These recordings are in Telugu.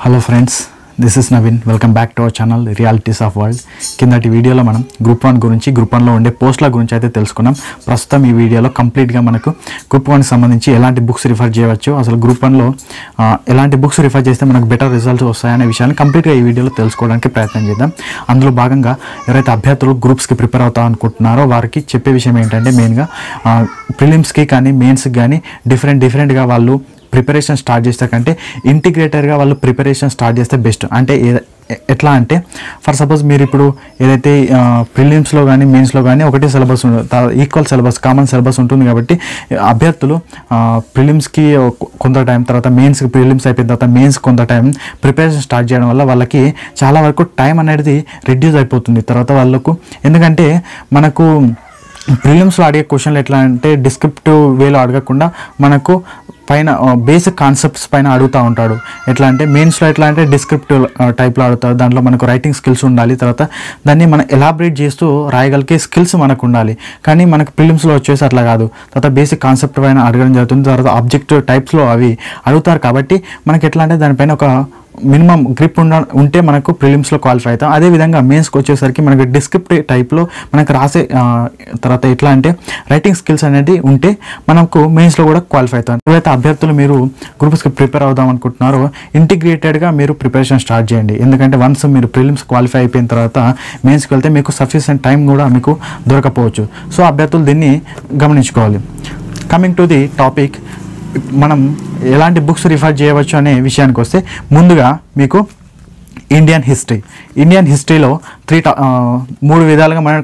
hello friends this is Naveen welcome back to our channel realities of world కిందటి వీడియోలో మనం గ్రూప్ వన్ గురించి గ్రూప్ వన్లో ఉండే పోస్టుల గురించి అయితే తెలుసుకున్నాం ప్రస్తుతం ఈ వీడియోలో కంప్లీట్గా మనకు గ్రూప్ వన్కి సంబంధించి ఎలాంటి బుక్స్ రిఫర్ చేయవచ్చు అసలు గ్రూప్ వన్లో ఎలాంటి బుక్స్ రిఫర్ చేస్తే మనకు బెటర్ రిజల్ట్స్ వస్తాయనే విషయాన్ని కంప్లీట్గా ఈ వీడియోలో తెలుసుకోవడానికి ప్రయత్నం చేద్దాం అందులో భాగంగా ఎవరైతే అభ్యర్థులు గ్రూప్స్కి ప్రిపేర్ అవుతాం అనుకుంటున్నారో వారికి చెప్పే విషయం ఏంటంటే మెయిన్గా ప్రిలిమ్స్కి కానీ మెయిన్స్కి కానీ డిఫరెంట్ డిఫరెంట్గా వాళ్ళు ప్రిపరేషన్ స్టార్ట్ చేస్తే కంటే ఇంటిగ్రేటర్గా వాళ్ళు ప్రిపరేషన్ స్టార్ట్ చేస్తే బెస్ట్ అంటే ఎట్లా అంటే ఫర్ సపోజ్ మీరు ఇప్పుడు ఏదైతే ప్రిలిమ్స్లో కానీ మెయిన్స్లో కానీ ఒకటే syllabus equal syllabus common syllabus ఉంటుంది కాబట్టి అభ్యర్థులు ప్రిలిమ్స్కి కొంత టైం తర్వాత మెయిన్స్కి ప్రిలిమ్స్ అయిపోయిన తర్వాత మెయిన్స్ కొంత టైం ప్రిపరేషన్ స్టార్ట్ చేయడం వల్ల వాళ్ళకి చాలా వరకు టైం అనేది రెడ్యూస్ అయిపోతుంది తర్వాత వాళ్ళకు ఎందుకంటే మనకు ప్రిలిమ్స్లో అడిగే క్వశ్చన్లు ఎట్లా అంటే డిస్క్రిప్టివ్ వేలో అడగకుండా మనకు పైన బేసిక్ కాన్సెప్ట్స్ పైన అడుగుతూ ఉంటాడు ఎట్లా అంటే మెయిన్స్లో ఎట్లా అంటే డిస్క్రిప్టివ్ టైప్లో అడుగుతాడు దాంట్లో మనకు రైటింగ్ స్కిల్స్ ఉండాలి తర్వాత దాన్ని మనం ఎలాబరేట్ చేస్తూ రాయగలిగే స్కిల్స్ మనకు ఉండాలి కానీ మనకు ఫిలిమ్స్లో వచ్చేసి అట్లా కాదు తర్వాత బేసిక్ కాన్సెప్ట్ పైన అడగడం జరుగుతుంది తర్వాత ఆబ్జెక్టివ్ టైప్స్లో అవి అడుగుతారు కాబట్టి మనకి ఎట్లా అంటే దానిపైన ఒక మినిమం గ్రిప్ ఉండ ఉంటే మనకు ప్రిలిమ్స్లో క్వాలిఫై అవుతాం అదేవిధంగా మెయిన్స్కి వచ్చేసరికి మనకు డిస్క్రిప్టివ్ టైప్లో మనకు రాసే తర్వాత ఎట్లా అంటే రైటింగ్ స్కిల్స్ అనేది ఉంటే మనకు మెయిన్స్లో కూడా క్వాలిఫై అవుతాం ఎవరైతే అభ్యర్థులు మీరు గ్రూప్స్కి ప్రిపేర్ అవుదాం అనుకుంటున్నారో ఇంటిగ్రేటెడ్గా మీరు ప్రిపరేషన్ స్టార్ట్ చేయండి ఎందుకంటే వన్స్ మీరు ప్రిలిమ్స్ క్వాలిఫై అయిపోయిన తర్వాత మెయిన్స్కి వెళ్తే మీకు సఫిషియెంట్ టైం కూడా మీకు దొరకపోవచ్చు సో అభ్యర్థులు దీన్ని గమనించుకోవాలి కమింగ్ టు ది టాపిక్ మనం ఎలాంటి బుక్స్ రిఫర్ చేయవచ్చు అనే విషయానికి వస్తే ముందుగా మీకు ఇండియన్ హిస్టరీ ఇండియన్ హిస్టరీలో త్రీ మూడు విధాలుగా మనం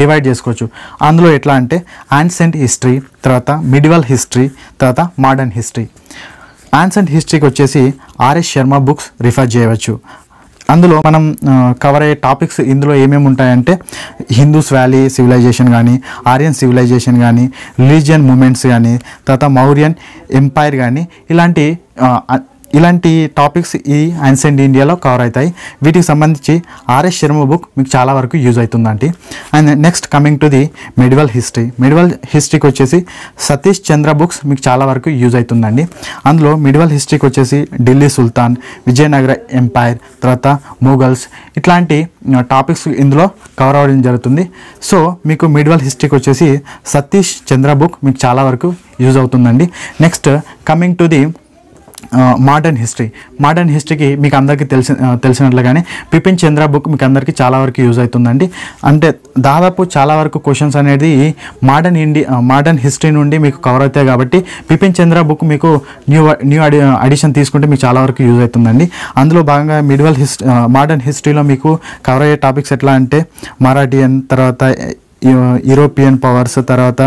డివైడ్ చేసుకోవచ్చు అందులో ఎట్లా అంటే యాన్సెంట్ హిస్టరీ తర్వాత మిడివల్ హిస్టరీ తర్వాత మోడర్న్ హిస్టరీ యాన్సెంట్ హిస్టరీకి వచ్చేసి ఆర్ఎస్ శర్మ బుక్స్ రిఫర్ చేయవచ్చు అందులో మనం కవర్ అయ్యే టాపిక్స్ ఇందులో ఏమేమి ఉంటాయంటే హిందూస్ వ్యాలీ సివిలైజేషన్ కానీ ఆర్యన్ సివిలైజేషన్ కానీ రిలీజియన్ మూమెంట్స్ కానీ తర్వాత మౌర్యన్ ఎంపైర్ కానీ ఇలాంటి ఇలాంటి టాపిక్స్ ఈ అన్సెంట్ ఇండియాలో కవర్ అవుతాయి వీటికి సంబంధించి ఆర్ఎస్ శర్మ బుక్ మీకు చాలా వరకు యూజ్ అవుతుందండి and next coming to the medieval history medieval హిస్టరీకి వచ్చేసి సతీష్ చంద్ర బుక్స్ మీకు చాలా వరకు యూజ్ అవుతుందండి అందులో మిడివల్ హిస్టరీకి వచ్చేసి ఢిల్లీ సుల్తాన్ విజయనగర ఎంపైర్ తర్వాత మొఘల్స్ ఇట్లాంటి టాపిక్స్ ఇందులో కవర్ అవ్వడం జరుగుతుంది సో మీకు మెడివల్ హిస్టరీకి వచ్చేసి సతీష్ చంద్ర బుక్ మీకు చాలా వరకు యూజ్ అవుతుందండి next coming to the modern history modern హిస్టరీకి మీకు అందరికీ తెలిసి తెలిసినట్లుగానే బిపిన్ చంద్ర బుక్ మీకు అందరికీ చాలా వరకు యూజ్ అవుతుందండి అంటే దాదాపు చాలా వరకు క్వశ్చన్స్ అనేది మోడర్న్ ఇండి మోడర్న్ హిస్టరీ నుండి మీకు కవర్ అవుతాయి కాబట్టి బిపిన్ చంద్ర బుక్ మీకు న్యూ న్యూ అడి అడిషన్ తీసుకుంటే మీకు చాలా వరకు యూజ్ అవుతుందండి అందులో భాగంగా మిడివల్ హిస్టరీ మోడర్న్ హిస్టరీలో మీకు కవర్ అయ్యే టాపిక్స్ ఎట్లా అంటే మరాఠియన్ తర్వాత యూరోపియన్ పవర్స్ తర్వాత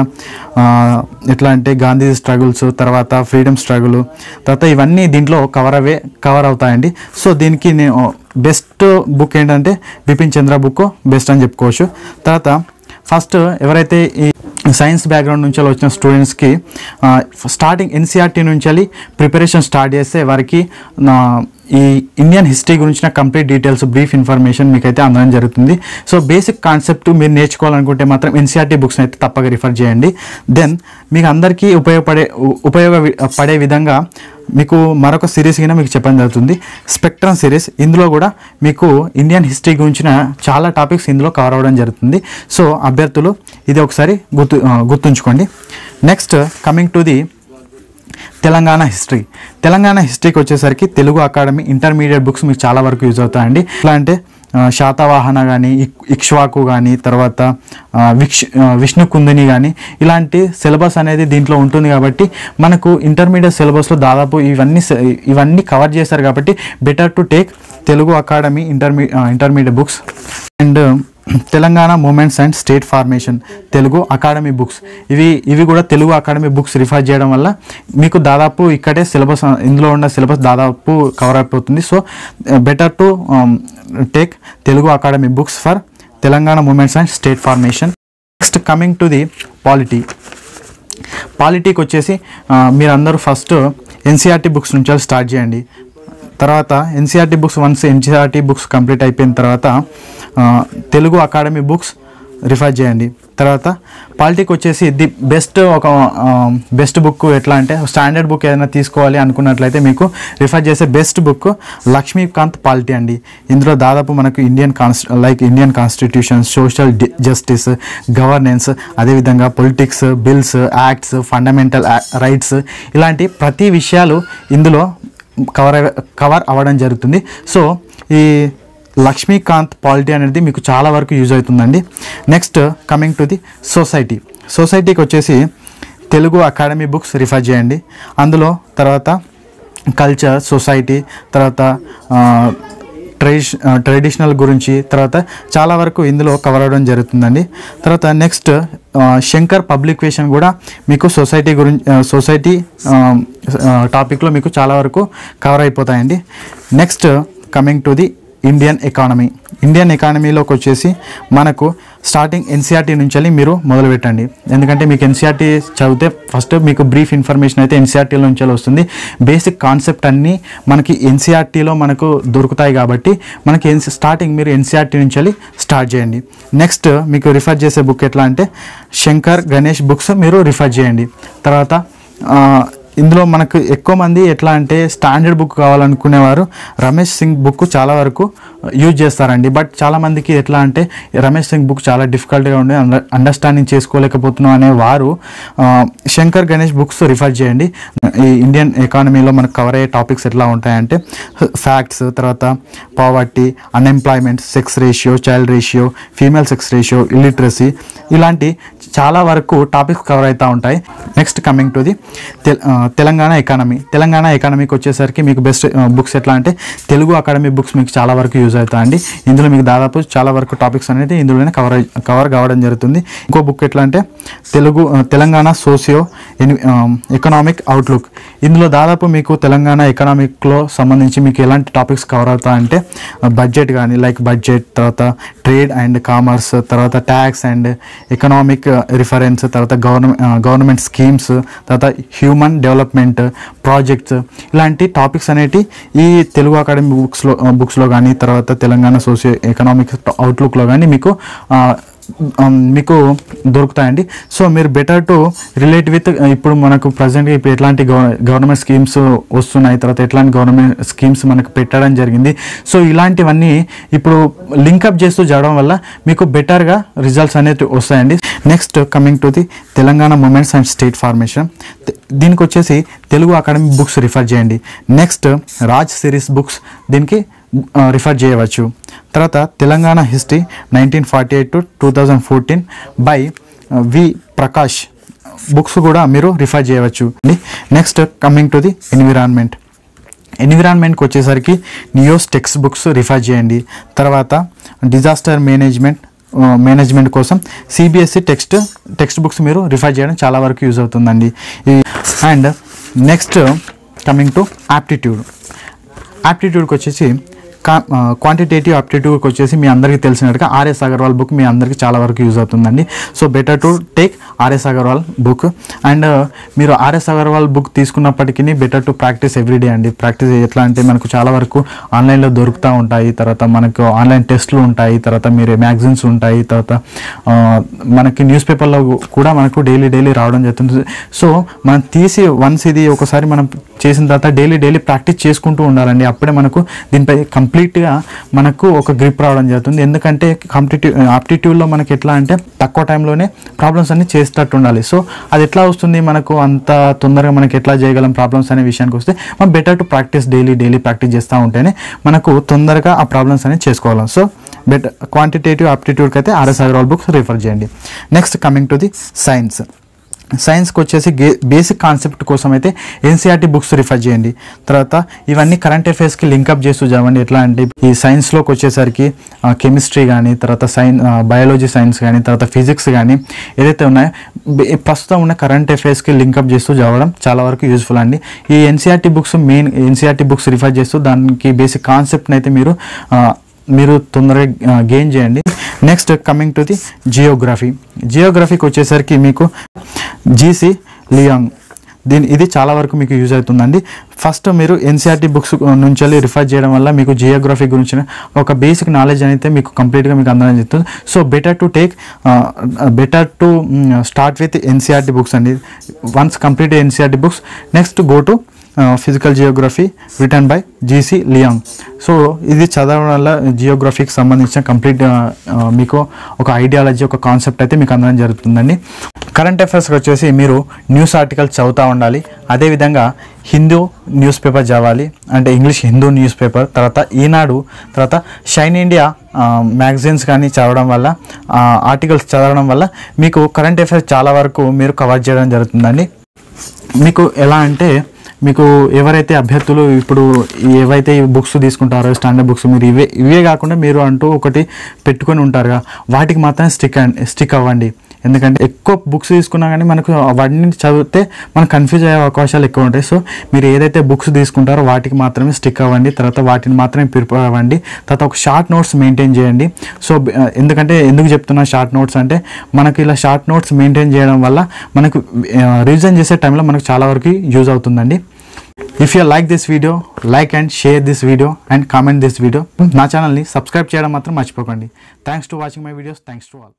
ఎట్లా అంటే గాంధీ స్ట్రగుల్స్ తర్వాత ఫ్రీడమ్ స్ట్రగుల్ తర్వాత ఇవన్నీ దీంట్లో కవర్ అవే కవర్ అవుతాయండి సో దీనికి నేను బెస్ట్ బుక్ ఏంటంటే బిపిన్ చంద్ర బుక్ బెస్ట్ అని చెప్పుకోవచ్చు తర్వాత ఫస్ట్ ఎవరైతే ఈ సైన్స్ బ్యాక్గ్రౌండ్ నుంచి వచ్చిన స్టూడెంట్స్కి స్టార్టింగ్ ఎన్సీఆర్టీ నుంచి ప్రిపరేషన్ స్టార్ట్ చేస్తే వారికి ఈ ఇండియన్ హిస్టరీ గురించిన కంప్లీట్ డీటెయిల్స్ బ్రీఫ్ ఇన్ఫర్మేషన్ మీకు అయితే అందడం జరుగుతుంది సో బేసిక్ కాన్సెప్ట్ మీరు నేర్చుకోవాలనుకుంటే మాత్రం ఎన్సీఆర్టీ బుక్స్ని అయితే తప్పక రిఫర్ చేయండి దెన్ మీకు అందరికీ ఉపయోగపడే ఉపయోగ పడే విధంగా మీకు మరొక సిరీస్ కింద మీకు చెప్పడం జరుగుతుంది స్పెక్ట్రమ్ సిరీస్ ఇందులో కూడా మీకు ఇండియన్ హిస్టరీ గురించిన చాలా టాపిక్స్ ఇందులో కవర్ అవ్వడం జరుగుతుంది సో అభ్యర్థులు ఇది ఒకసారి గుర్తు గుర్తుంచుకోండి next coming to the Telangana history Telangana హిస్టరీకి వచ్చేసరికి తెలుగు అకాడమీ ఇంటర్మీడియట్ బుక్స్ మీకు చాలా వరకు యూజ్ అవుతాయండి ఎట్లా అంటే శాతవాహన కానీ ఇక్ష్వాకు కానీ తర్వాత విక్ష్ విష్ణు కుందిని కానీ ఇలాంటి సిలబస్ అనేది దీంట్లో ఉంటుంది కాబట్టి మనకు ఇంటర్మీడియట్ సిలబస్లో దాదాపు ఇవన్నీ ఇవన్నీ కవర్ చేశారు కాబట్టి better to take Telugu Academy ఇంటర్మీ intermediate books and Telangana movements and state formation Telugu Academy books ఇవి ఇవి కూడా తెలుగు అకాడమీ బుక్స్ రిఫర్ చేయడం వల్ల మీకు దాదాపు ఇక్కడే సిలబస్ ఇందులో ఉన్న సిలబస్ దాదాపు కవర్ అయిపోతుంది so better to take um, Telugu Academy books for Telangana movements and state formation next coming to the polity పాలిటీకి వచ్చేసి uh, మీరందరూ ఫస్ట్ ఎన్సీఆర్టీ బుక్స్ నుంచి స్టార్ట్ చేయండి తర్వాత NCERT books once NCERT books complete అయిపోయిన తర్వాత తెలుగు అకాడమీ బుక్స్ రిఫర్ చేయండి తర్వాత పాలిటిక్ వచ్చేసి ది బెస్ట్ ఒక బెస్ట్ బుక్ ఎట్లా అంటే స్టాండర్డ్ బుక్ ఏదైనా తీసుకోవాలి అనుకున్నట్లయితే మీకు రిఫర్ చేసే బెస్ట్ బుక్ లక్ష్మీకాంత్ పాలిటీ అండి ఇందులో దాదాపు మనకు ఇండియన్ కాన్స్ like Indian constitution social justice governance అదేవిధంగా politics bills acts fundamental rights ఇలాంటి ప్రతి విషయాలు ఇందులో కవర్ కవర్ అవ్వడం జరుగుతుంది సో ఈ లక్ష్మీకాంత్ పాలిటీ అనేది మీకు చాలా వరకు యూజ్ అవుతుందండి next coming to the society సొసైటీకి వచ్చేసి తెలుగు అకాడమీ బుక్స్ రిఫర్ చేయండి అందులో తర్వాత కల్చర్ సొసైటీ తర్వాత ట్రెడిష్ ట్రెడిషనల్ గురించి తర్వాత చాలా వరకు ఇందులో కవర్ అవ్వడం జరుగుతుందండి తర్వాత నెక్స్ట్ శంకర్ పబ్లికేషన్ కూడా మీకు సొసైటీ గురించి సొసైటీ టాపిక్లో మీకు చాలా వరకు కవర్ అయిపోతాయండి next coming to the Indian economy Indian ఎకానమీలోకి వచ్చేసి మనకు స్టార్టింగ్ ఎన్సీఆర్టీ నుంచి మీరు మొదలు పెట్టండి ఎందుకంటే మీకు ఎన్సీఆర్టీ e చదివితే ఫస్ట్ మీకు బ్రీఫ్ ఇన్ఫర్మేషన్ అయితే ఎన్సీఆర్టీ e నుంచి వస్తుంది బేసిక్ కాన్సెప్ట్ అన్నీ మనకి ఎన్సీఆర్టీలో e మనకు దొరుకుతాయి కాబట్టి మనకి ఎన్సీ స్టార్టింగ్ మీరు ఎన్సీఆర్టీ నుంచి స్టార్ట్ చేయండి నెక్స్ట్ మీకు రిఫర్ చేసే బుక్ ఎట్లా అంటే శంకర్ గణేష్ బుక్స్ మీరు రిఫర్ చేయండి తర్వాత ఇందులో మనకు ఎక్కువ మంది ఎట్లా అంటే స్టాండర్డ్ బుక్ కావాలనుకునేవారు రమేష్ సింగ్ బుక్ చాలా వరకు uh, యూజ్ చేస్తారండి బట్ చాలామందికి ఎట్లా అంటే రమేష్ సింగ్ బుక్ చాలా డిఫికల్ట్గా ఉండే అండర్స్టాండింగ్ చేసుకోలేకపోతున్నాం అనే వారు uh, Shankar Ganesh books refer చేయండి ఈ ఇండియన్ ఎకానమీలో మనకు కవర్ అయ్యే టాపిక్స్ ఎట్లా ఉంటాయంటే ఫ్యాక్ట్స్ తర్వాత poverty unemployment sex ratio child ratio female sex ratio illiteracy ఇలాంటి చాలా వరకు టాపిక్స్ కవర్ అవుతూ ఉంటాయి next coming to the uh, Telangana economy Telangana ఎకానమీకి వచ్చేసరికి మీకు బెస్ట్ బుక్స్ ఎట్లా అంటే తెలుగు అకాడమీ బుక్స్ మీకు చాలా వరకు యూజ్ అవుతాయండి ఇందులో మీకు దాదాపు చాలా వరకు టాపిక్స్ అనేది ఇందులోనే కవర్ కవర్ కావడం జరుగుతుంది ఇంకో బుక్ ఎట్లా అంటే Telugu Telangana socio economic outlook ఇందులో దాదాపు మీకు తెలంగాణ ఎకనామిక్లో సంబంధించి మీకు ఎలాంటి టాపిక్స్ కవర్ అవుతాయంటే బడ్జెట్ కానీ లైక్ బడ్జెట్ తర్వాత ట్రేడ్ అండ్ కామర్స్ తర్వాత ట్యాక్స్ అండ్ ఎకనామిక్ రిఫరెన్స్ తర్వాత గవర్నమెంట్ గవర్నమెంట్ స్కీమ్స్ తర్వాత హ్యూమన్ డెవలప్ డెవలప్మెంట్ ప్రాజెక్ట్స్ ఇలాంటి టాపిక్స్ అనేవి ఈ తెలుగు అకాడమీ బుక్స్లో బుక్స్లో కానీ తర్వాత తెలంగాణ సోషియో ఎకనామిక్ అవుట్లుక్లో కానీ మీకు మీకు దొరుకుతాయండి సో మీరు బెటర్ టు రిలేట్ విత్ ఇప్పుడు మనకు ప్రజెంట్ ఇప్పుడు ఎట్లాంటి గవర్నమెంట్ స్కీమ్స్ వస్తున్నాయి తర్వాత ఎట్లాంటి గవర్నమెంట్ స్కీమ్స్ మనకు పెట్టడం జరిగింది సో ఇలాంటివన్నీ ఇప్పుడు లింకప్ చేస్తూ చేయడం వల్ల మీకు బెటర్గా రిజల్ట్స్ అనేది వస్తాయండి next coming to the Telangana movements and state formation దీనికి వచ్చేసి తెలుగు అకాడమీ బుక్స్ రిఫర్ చేయండి నెక్స్ట్ రాజ్ సిరీస్ బుక్స్ దీనికి రిఫర్ చేయవచ్చు తర్వాత Telangana history nineteen forty eight to two thousand fourteen by V Prakash books కూడా మీరు రిఫర్ చేయవచ్చు next coming to the environment ఎన్విరాన్మెంట్కి వచ్చేసరికి నియోస్ టెక్స్ట్ బుక్స్ రిఫర్ చేయండి తర్వాత డిజాస్టర్ మేనేజ్మెంట్ మేనేజ్మెంట్ కోసం సిబిఎస్ఈ టెక్స్ట్ టెక్స్ట్ బుక్స్ మీరు రిఫర్ చేయడం చాలా వరకు యూజ్ అవుతుందండి and next coming to aptitude యాప్టిట్యూడ్కి వచ్చేసి క్వాంటిటేటివ్ అప్టిట్యూడ్కి వచ్చేసి మీ అందరికీ తెలిసినట్టుగా ఆర్ఎస్ అగర్వాల్ బుక్ మీ అందరికీ చాలా వరకు యూజ్ అవుతుందండి so better to take RS Agarwal book and మీరు ఆర్ఎస్ అగర్వాల్ బుక్ తీసుకున్నప్పటికీ బెటర్ టు ప్రాక్టీస్ ఎవ్రీడే అండి ప్రాక్టీస్ ఎట్లా అంటే మనకు చాలా వరకు ఆన్లైన్లో దొరుకుతూ ఉంటాయి తర్వాత మనకు ఆన్లైన్ టెస్ట్లు ఉంటాయి తర్వాత మీరు మ్యాగజైన్స్ ఉంటాయి తర్వాత మనకి న్యూస్ పేపర్లో కూడా మనకు డైలీ డైలీ రావడం జరుగుతుంది సో మనం తీసి వన్స్ ఇది ఒకసారి మనం చేసిన తర్వాత డైలీ డైలీ ప్రాక్టీస్ చేసుకుంటూ ఉండాలండి అప్పుడే మనకు దీనిపై కంప్లీట్గా మనకు ఒక గ్రిప్ రావడం జరుగుతుంది ఎందుకంటే కాంపిటేటివ్ ఆప్టిట్యూడ్లో మనకి ఎట్లా అంటే తక్కువ టైంలోనే ప్రాబ్లమ్స్ అన్ని చేసేటట్టు ఉండాలి సో అది ఎట్లా వస్తుంది మనకు అంత తొందరగా మనకి ఎట్లా చేయగలం ప్రాబ్లమ్స్ అనే విషయానికి వస్తే మనం better to practice daily daily practice చేస్తూ ఉంటేనే మనకు తొందరగా ఆ ప్రాబ్లమ్స్ అనేవి చేసుకోగలం సో బెటర్ క్వాంటిటేటివ్ ఆప్టిట్యూడ్కి అయితే ఆర్ఎస్ అగర్వాల్ బుక్స్ రిఫర్ చేయండి next coming to the science సైన్స్కి వచ్చేసి బేసిక్ కాన్సెప్ట్ కోసం అయితే ఎన్సీఆర్టీ బుక్స్ రిఫర్ చేయండి తర్వాత ఇవన్నీ కరెంట్ అఫైర్స్కి లింకప్ చేస్తూ చదవండి ఎట్లా అంటే ఈ సైన్స్లోకి వచ్చేసరికి కెమిస్ట్రీ కానీ తర్వాత సైన్ బయాలజీ సైన్స్ కానీ తర్వాత ఫిజిక్స్ కానీ ఏదైతే ఉన్నాయో ప్రస్తుతం ఉన్న కరెంట్ అఫైర్స్కి లింకప్ చేస్తూ చదవడం చాలా వరకు యూస్ఫుల్ అండి ఈ NCERT books main NCERT books refer చేస్తూ దానికి బేసిక్ కాన్సెప్ట్ని అయితే మీరు మీరు తొందరగా గెయిన్ చేయండి next coming to the geography జియోగ్రఫీకి వచ్చేసరికి మీకు జీసీ లియాంగ్ దీని ఇది చాలా వరకు మీకు యూజ్ అవుతుందండి ఫస్ట్ మీరు ఎన్సీఆర్టీ బుక్స్ e నుంచి వెళ్ళి రిఫర్ చేయడం వల్ల మీకు జియోగ్రఫీ గురించిన ఒక బేసిక్ నాలెడ్జ్ అనేది మీకు కంప్లీట్గా మీకు అందడం చెప్తుంది so better to take better to start with NCERT books అండి once complete NCERT books next go to physical geography written by GC Leong so ఇది చదవడం వల్ల జియోగ్రఫీకి సంబంధించిన కంప్లీట్ మీకు ఒక ఐడియాలజీ ఒక కాన్సెప్ట్ అయితే మీకు అందడం జరుగుతుందండి కరెంట్ అఫైర్స్కి వచ్చేసి మీరు న్యూస్ ఆర్టికల్ చదువుతూ ఉండాలి అదేవిధంగా హిందూ న్యూస్ పేపర్ చదవాలి అంటే ఇంగ్లీష్ హిందూ న్యూస్ పేపర్ తర్వాత ఈనాడు తర్వాత షైన్ ఇండియా మ్యాగజైన్స్ కానీ చదవడం వల్ల ఆర్టికల్స్ చదవడం వల్ల మీకు కరెంట్ అఫైర్స్ చాలా వరకు మీరు కవర్ చేయడం జరుగుతుందండి మీకు ఎలా అంటే మీకు ఎవరైతే అభ్యర్థులు ఇప్పుడు ఏవైతే బుక్స్ తీసుకుంటారో స్టాండర్డ్ బుక్స్ మీరు ఇవే ఇవే కాకుండా మీరు అంటూ ఒకటి పెట్టుకొని ఉంటారుగా వాటికి మాత్రమే స్టిక్ స్టిక్ అవ్వండి ఎందుకంటే ఎక్కువ బుక్స్ తీసుకున్నా కానీ మనకు అవన్నీ చదివితే మనకు కన్ఫ్యూజ్ అయ్యే అవకాశాలు ఎక్కువ ఉంటాయి సో మీరు ఏదైతే బుక్స్ తీసుకుంటారో వాటికి మాత్రమే స్టిక్ అవ్వండి తర్వాత వాటిని మాత్రమే ప్రిపేర్ అవ్వండి తర్వాత ఒక షార్ట్ నోట్స్ మెయింటైన్ చేయండి సో ఎందుకంటే ఎందుకు చెప్తున్నా షార్ట్ నోట్స్ అంటే మనకు ఇలా షార్ట్ నోట్స్ మెయింటైన్ చేయడం వల్ల మనకు రివిజన్ చేసే టైంలో మనకు చాలా వరకు యూజ్ అవుతుందండి if you like this video like and share this video and comment this video నా ఛానల్ని సబ్స్క్రైబ్ చేయడం మాత్రం మర్చిపోకండి thanks to watching my videos thanks to all